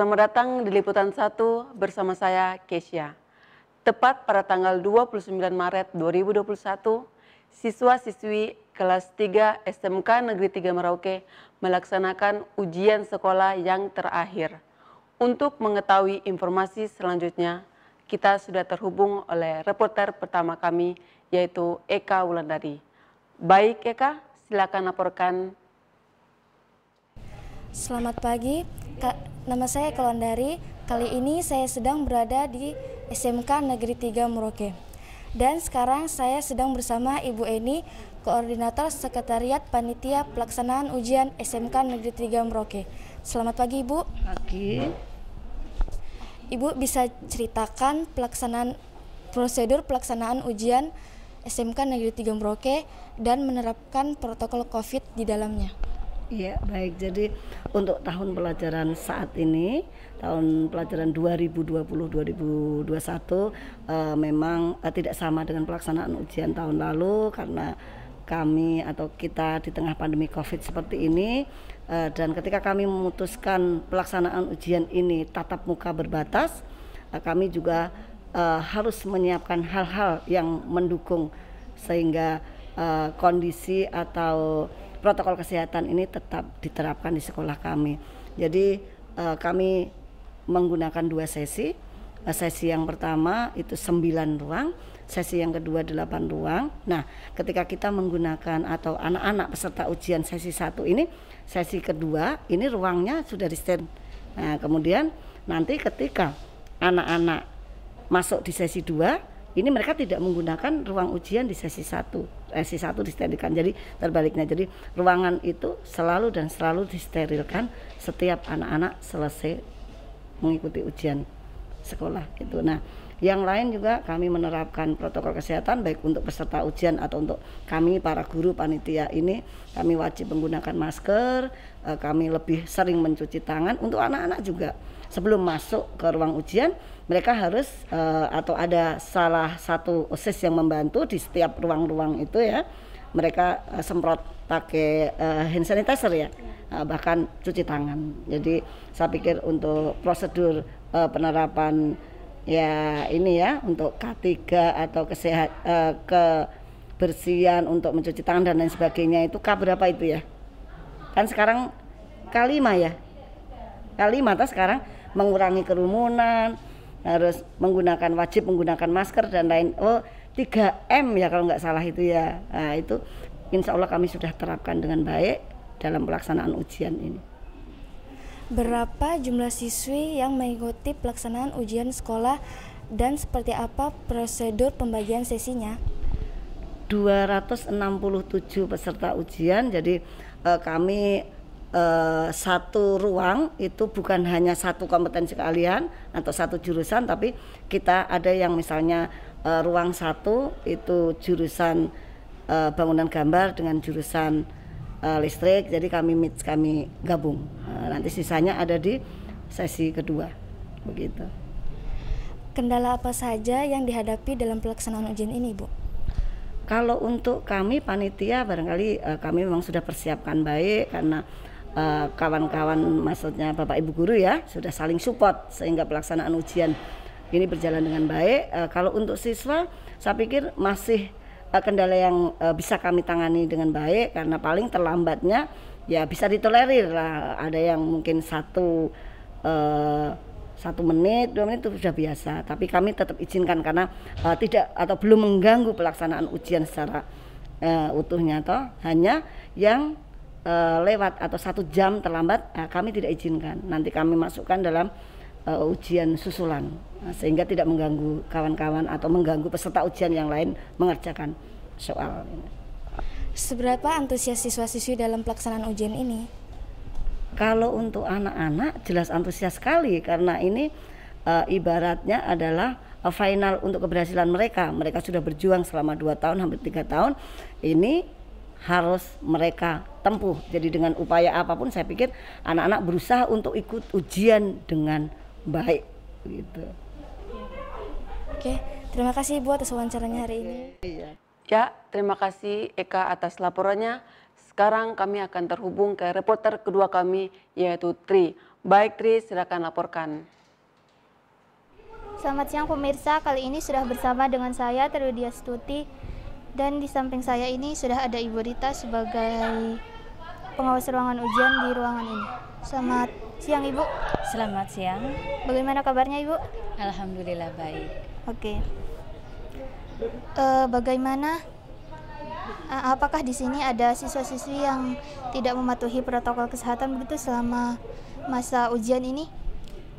Selamat datang di Liputan 1 bersama saya Kesia. Tepat pada tanggal 29 Maret 2021, siswa-siswi kelas 3 SMK Negeri 3 Merauke melaksanakan ujian sekolah yang terakhir. Untuk mengetahui informasi selanjutnya, kita sudah terhubung oleh reporter pertama kami yaitu Eka Wulandari. Baik Eka, silakan laporkan. Selamat pagi, Ka nama saya Kelondari. Kali ini saya sedang berada di SMK Negeri 3 Merauke. Dan sekarang saya sedang bersama Ibu Eni, Koordinator Sekretariat Panitia Pelaksanaan Ujian SMK Negeri 3 Merauke. Selamat pagi, Ibu. Pagi. Ibu bisa ceritakan pelaksanaan prosedur pelaksanaan ujian SMK Negeri 3 Merauke dan menerapkan protokol COVID di dalamnya. Iya, baik. Jadi untuk tahun pelajaran saat ini, tahun pelajaran 2020-2021 uh, eh, memang uh, tidak sama dengan pelaksanaan ujian tahun lalu karena kami atau kita di tengah pandemi Covid seperti ini uh, dan ketika kami memutuskan pelaksanaan ujian ini tatap muka berbatas, uh, kami juga uh, harus menyiapkan hal-hal yang mendukung sehingga uh, kondisi atau protokol kesehatan ini tetap diterapkan di sekolah kami. Jadi uh, kami menggunakan dua sesi. Uh, sesi yang pertama itu sembilan ruang, sesi yang kedua delapan ruang. Nah, ketika kita menggunakan atau anak-anak peserta ujian sesi satu ini, sesi kedua ini ruangnya sudah di stand. Nah, kemudian nanti ketika anak-anak masuk di sesi dua ini mereka tidak menggunakan ruang ujian di sesi 1 eh, sesi satu disterilkan jadi terbaliknya jadi ruangan itu selalu dan selalu disterilkan setiap anak-anak selesai mengikuti ujian sekolah itu nah yang lain juga kami menerapkan protokol kesehatan baik untuk peserta ujian atau untuk kami para guru panitia ini kami wajib menggunakan masker, eh, kami lebih sering mencuci tangan untuk anak-anak juga. Sebelum masuk ke ruang ujian, mereka harus eh, atau ada salah satu OSIS yang membantu di setiap ruang-ruang itu ya. Mereka eh, semprot pakai hand sanitizer ya bahkan cuci tangan. Jadi saya pikir untuk prosedur penerapan ya ini ya untuk K3 atau kesehat eh, kebersihan untuk mencuci tangan dan lain sebagainya itu K berapa itu ya? Kan sekarang K5 ya. K5 sekarang mengurangi kerumunan, harus menggunakan wajib menggunakan masker dan lain oh 3M ya kalau nggak salah itu ya. Nah, itu insya Allah kami sudah terapkan dengan baik dalam pelaksanaan ujian ini. Berapa jumlah siswi yang mengikuti pelaksanaan ujian sekolah dan seperti apa prosedur pembagian sesinya? 267 peserta ujian. Jadi eh, kami eh, satu ruang itu bukan hanya satu kompetensi keahlian atau satu jurusan, tapi kita ada yang misalnya eh, ruang satu itu jurusan eh, bangunan gambar dengan jurusan uh, listrik jadi kami mix kami gabung uh, nanti sisanya ada di sesi kedua begitu kendala apa saja yang dihadapi dalam pelaksanaan ujian ini Bu kalau untuk kami panitia barangkali uh, kami memang sudah persiapkan baik karena kawan-kawan uh, maksudnya Bapak Ibu guru ya sudah saling support sehingga pelaksanaan ujian ini berjalan dengan baik. Uh, kalau untuk siswa saya pikir masih uh, kendala yang uh, bisa kami tangani dengan baik karena paling terlambatnya ya bisa ditolerir lah ada yang mungkin satu uh, satu menit dua menit itu sudah biasa tapi kami tetap izinkan karena uh, tidak atau belum mengganggu pelaksanaan ujian secara uh, utuhnya toh hanya yang uh, lewat atau satu jam terlambat uh, kami tidak izinkan nanti kami masukkan dalam uh, ujian susulan nah, sehingga tidak mengganggu kawan-kawan atau mengganggu peserta ujian yang lain mengerjakan soal. ini. Seberapa antusias siswa-siswi dalam pelaksanaan ujian ini? Kalau untuk anak-anak jelas antusias sekali karena ini uh, ibaratnya adalah eh, final untuk keberhasilan mereka. Mereka sudah berjuang selama 2 tahun hampir tiga tahun. Ini harus mereka tempuh. Jadi dengan upaya apapun saya pikir anak-anak berusaha untuk ikut ujian dengan baik gitu. Oke, terima kasih Bu atas wawancaranya hari ini. Iya. Ya, terima kasih Eka atas laporannya. Sekarang kami akan terhubung ke reporter kedua kami yaitu Tri. Baik Tri, silakan laporkan. Selamat siang pemirsa, kali ini sudah bersama dengan saya Terudia Stuti dan di samping saya ini sudah ada Ibu Rita sebagai pengawas ruangan ujian di ruangan ini. Selamat siang Ibu. Selamat siang. Bagaimana kabarnya Ibu? Alhamdulillah baik. Oke. Uh, bagaimana? Uh, apakah di sini ada siswa-siswi yang tidak mematuhi protokol kesehatan begitu selama masa ujian ini?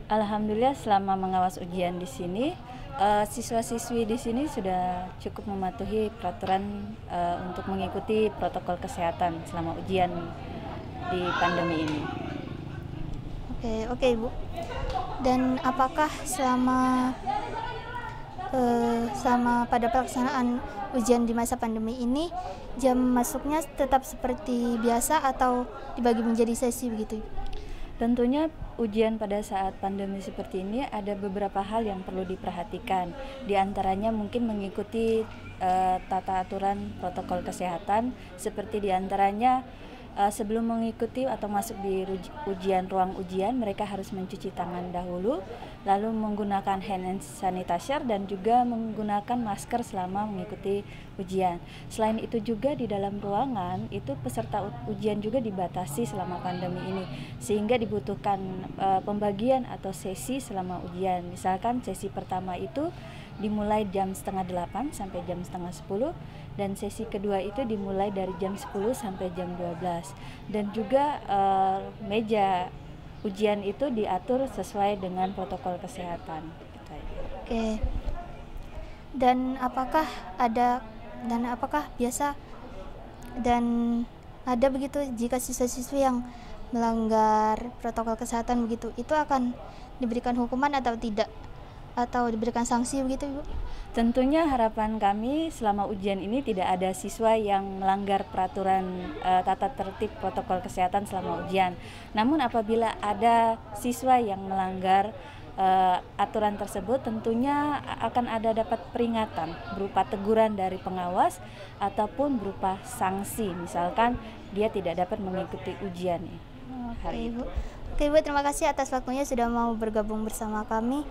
Alhamdulillah selama mengawas ujian di sini uh, siswa-siswi di sini sudah cukup mematuhi peraturan uh, untuk mengikuti protokol kesehatan selama ujian di pandemi ini. Oke, oke Ibu. Dan apakah selama uh, selama pada pelaksanaan ujian di masa pandemi ini jam masuknya tetap seperti biasa atau dibagi menjadi sesi begitu? Tentunya ujian pada saat pandemi seperti ini ada beberapa hal yang perlu diperhatikan. Di antaranya mungkin mengikuti uh, tata aturan protokol kesehatan seperti di antaranya uh, sebelum mengikuti atau masuk di ujian ruang ujian mereka harus mencuci tangan dahulu lalu menggunakan hand sanitizer dan juga menggunakan masker selama mengikuti ujian selain itu juga di dalam ruangan itu peserta ujian juga dibatasi selama pandemi ini sehingga dibutuhkan uh, pembagian atau sesi selama ujian misalkan sesi pertama itu dimulai jam setengah delapan sampai jam setengah sepuluh dan sesi kedua itu dimulai dari jam sepuluh sampai jam dua belas dan juga uh, meja ujian itu diatur sesuai dengan protokol kesehatan. Oke. Dan apakah ada dan apakah biasa dan ada begitu jika siswa siswa yang melanggar protokol kesehatan begitu itu akan diberikan hukuman atau tidak? atau diberikan sanksi begitu Ibu? Tentunya harapan kami selama ujian ini tidak ada siswa yang melanggar peraturan uh, tata tertib protokol kesehatan selama ujian. Namun apabila ada siswa yang melanggar uh, aturan tersebut tentunya akan ada dapat peringatan berupa teguran dari pengawas ataupun berupa sanksi misalkan dia tidak dapat mengikuti ujian hari Oke, Ibu. Oke, Ibu terima kasih atas waktunya sudah mau bergabung bersama kami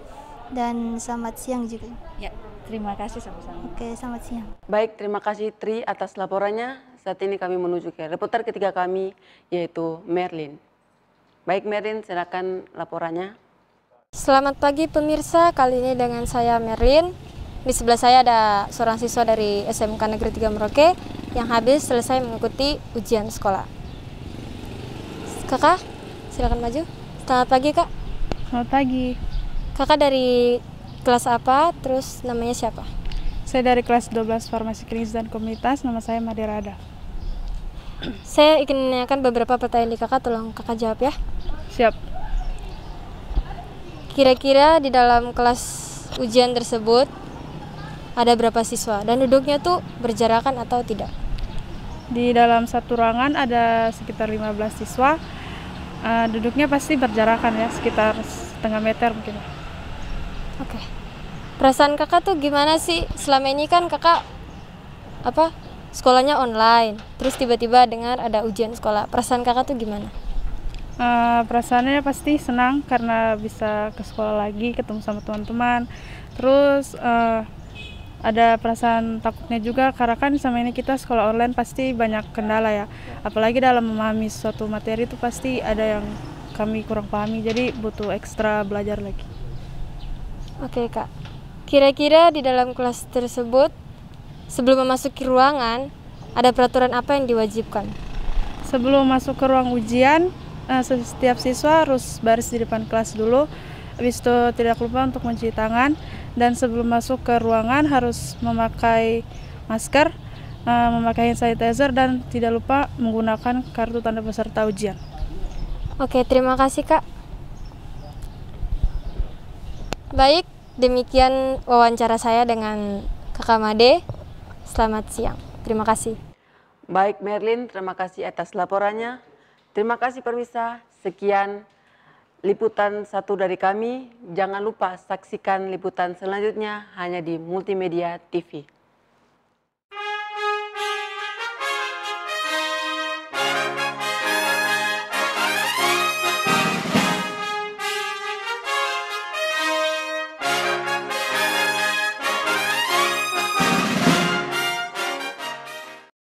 dan selamat siang juga. Ya, terima kasih sama-sama. Oke, selamat siang. Baik, terima kasih Tri atas laporannya. Saat ini kami menuju ke reporter ketiga kami yaitu Merlin. Baik Merlin, silakan laporannya. Selamat pagi pemirsa, kali ini dengan saya Merlin. Di sebelah saya ada seorang siswa dari SMK Negeri 3 Merauke yang habis selesai mengikuti ujian sekolah. Kakak, silakan maju. Selamat pagi, Kak. Selamat pagi. Kakak dari kelas apa? Terus namanya siapa? Saya dari kelas 12 Farmasi Klinis dan Komunitas, nama saya Madirada. Saya ingin menanyakan beberapa pertanyaan di kakak, tolong kakak jawab ya. Siap. Kira-kira di dalam kelas ujian tersebut ada berapa siswa dan duduknya tuh berjarakan atau tidak? Di dalam satu ruangan ada sekitar 15 siswa. Uh, duduknya pasti berjarakan ya, sekitar setengah meter mungkin. Oke. Okay. Perasaan kakak tuh gimana sih selama ini kan kakak apa sekolahnya online, terus tiba-tiba dengar ada ujian sekolah. Perasaan kakak tuh gimana? Uh, perasaannya pasti senang karena bisa ke sekolah lagi, ketemu sama teman-teman. Terus uh, ada perasaan takutnya juga karena kan sama ini kita sekolah online pasti banyak kendala ya apalagi dalam memahami suatu materi itu pasti ada yang kami kurang pahami jadi butuh ekstra belajar lagi Oke, Kak. Kira-kira di dalam kelas tersebut sebelum memasuki ruangan ada peraturan apa yang diwajibkan? Sebelum masuk ke ruang ujian, eh, setiap siswa harus baris di depan kelas dulu. Habis itu tidak lupa untuk mencuci tangan dan sebelum masuk ke ruangan harus memakai masker, eh, memakai hand sanitizer dan tidak lupa menggunakan kartu tanda peserta ujian. Oke, terima kasih Kak. Baik, demikian wawancara saya dengan Kakak Made. Selamat siang. Terima kasih. Baik, Merlin, terima kasih atas laporannya. Terima kasih permisa. Sekian liputan satu dari kami. Jangan lupa saksikan liputan selanjutnya hanya di Multimedia TV.